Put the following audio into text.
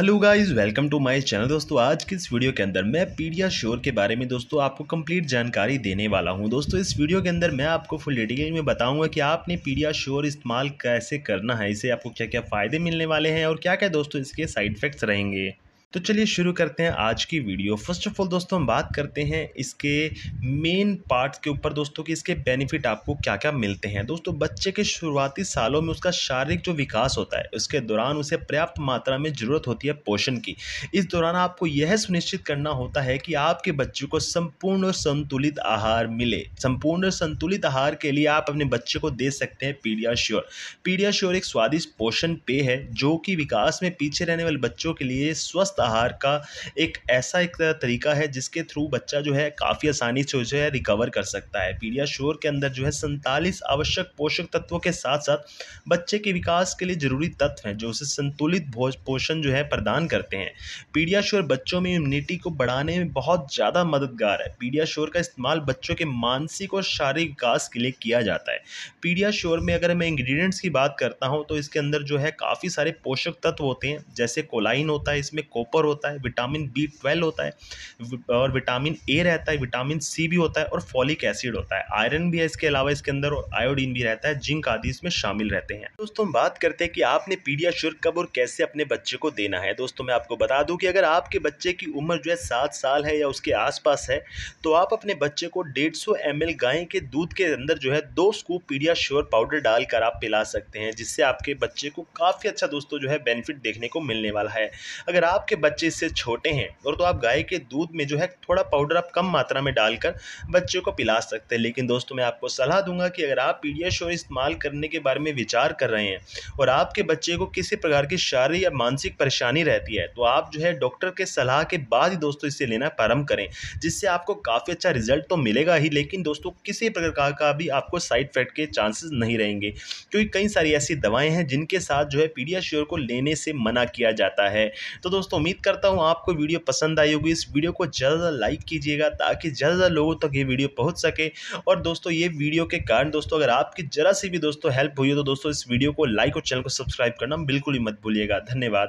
hello guys welcome to my channel दोस्तों आज की इस वीडियो के अंदर मैं पीडिया श्योर के बारे में दोस्तों आपको कंप्लीट जानकारी देने वाला हूं दोस्तों इस वीडियो के अंदर मैं आपको फुल डिटेल में बताऊंगा कि आपने पीडिया श्योर इस्तेमाल कैसे करना है इसे आपको क्या क्या फ़ायदे मिलने वाले हैं और क्या क्या दोस्तों इसके साइड इफ़ेक्ट्स रहेंगे तो चलिए शुरू करते हैं आज की वीडियो फर्स्ट ऑफ ऑल दोस्तों हम बात करते हैं इसके मेन पार्ट्स के ऊपर दोस्तों कि इसके बेनिफिट आपको क्या क्या मिलते हैं दोस्तों बच्चे के शुरुआती सालों में उसका शारीरिक जो विकास होता है उसके दौरान उसे पर्याप्त मात्रा में ज़रूरत होती है पोषण की इस दौरान आपको यह सुनिश्चित करना होता है कि आपके बच्चे को संपूर्ण और संतुलित आहार मिले संपूर्ण और संतुलित आहार के लिए आप अपने बच्चे को दे सकते हैं पीडियाश्योर पीडियाश्योर एक स्वादिष्ट पोषण पेय है जो कि विकास में पीछे रहने वाले बच्चों के लिए स्वस्थ आहार का एक ऐसा एक तरीका है जिसके थ्रू बच्चा जो है काफ़ी आसानी से जो है रिकवर कर सकता है पीडिया के अंदर जो है सैंतालीस आवश्यक पोषक तत्वों के साथ साथ बच्चे के विकास के लिए ज़रूरी तत्व हैं जो उसे संतुलित भोज पोषण जो है प्रदान करते हैं पीडिया श्योर बच्चों में इम्यूनिटी को बढ़ाने में बहुत ज़्यादा मददगार है पीडिया श्योर का इस्तेमाल बच्चों के मानसिक और शारीरिक विकास के लिए किया जाता है पीडिया श्योर में अगर मैं इंग्रेडिएंट्स की बात करता हूँ तो इसके अंदर जो है काफ़ी सारे पोषक तत्व होते हैं जैसे कोलाइन होता है इसमें कोप कॉपर होता है विटामिन बी ट्वेल्व होता है और विटामिन ए रहता है विटामिन सी भी होता है और फॉलिक एसिड होता है आयरन भी है इसके अलावा इसके अंदर और आयोडीन भी रहता है जिंक आदि इसमें शामिल रहते हैं दोस्तों हम बात करते हैं कि आपने पीडिया श्योर कब और कैसे अपने बच्चे को देना है दोस्तों मैं आपको बता दूँ कि अगर आपके बच्चे की उम्र जो है सात साल है या उसके आसपास है तो आप अपने बच्चे को डेढ़ सौ एम गाय के दूध के अंदर जो है दो स्कूप पीडिया श्योर पाउडर डालकर आप पिला सकते हैं जिससे आपके बच्चे को काफ़ी अच्छा दोस्तों जो है बेनिफिट देखने को मिलने वाला है अगर आपके बच्चे इससे छोटे हैं और तो आप गाय के दूध में जो है थोड़ा पाउडर आप कम मात्रा में डालकर बच्चों को पिला सकते हैं लेकिन दोस्तों मैं आपको सलाह दूंगा कि अगर आप पीडियाश्योर इस्तेमाल करने के बारे में विचार कर रहे हैं और आपके बच्चे को किसी प्रकार की शारीरिक या मानसिक परेशानी रहती है तो आप जो है डॉक्टर के सलाह के बाद ही दोस्तों इसे लेना प्रारंभ करें जिससे आपको काफ़ी अच्छा रिजल्ट तो मिलेगा ही लेकिन दोस्तों किसी प्रकार का भी आपको साइड इफेक्ट के चांसेस नहीं रहेंगे क्योंकि कई सारी ऐसी दवाएं हैं जिनके साथ जो है पीडियाश्योर को लेने से मना किया जाता है तो दोस्तों उम्मीद करता हूँ आपको वीडियो पसंद आई होगी इस वीडियो को ज़्यादा ज़्यादा लाइक कीजिएगा ताकि ज़्यादा ज़्यादा लोगों तक ये वीडियो पहुँच सके और दोस्तों ये वीडियो के कारण दोस्तों अगर आपकी ज़रा सी भी दोस्तों हेल्प हुई हो तो दोस्तों इस वीडियो को लाइक और चैनल को सब्सक्राइब करना बिल्कुल ही मत भूलिएगा धन्यवाद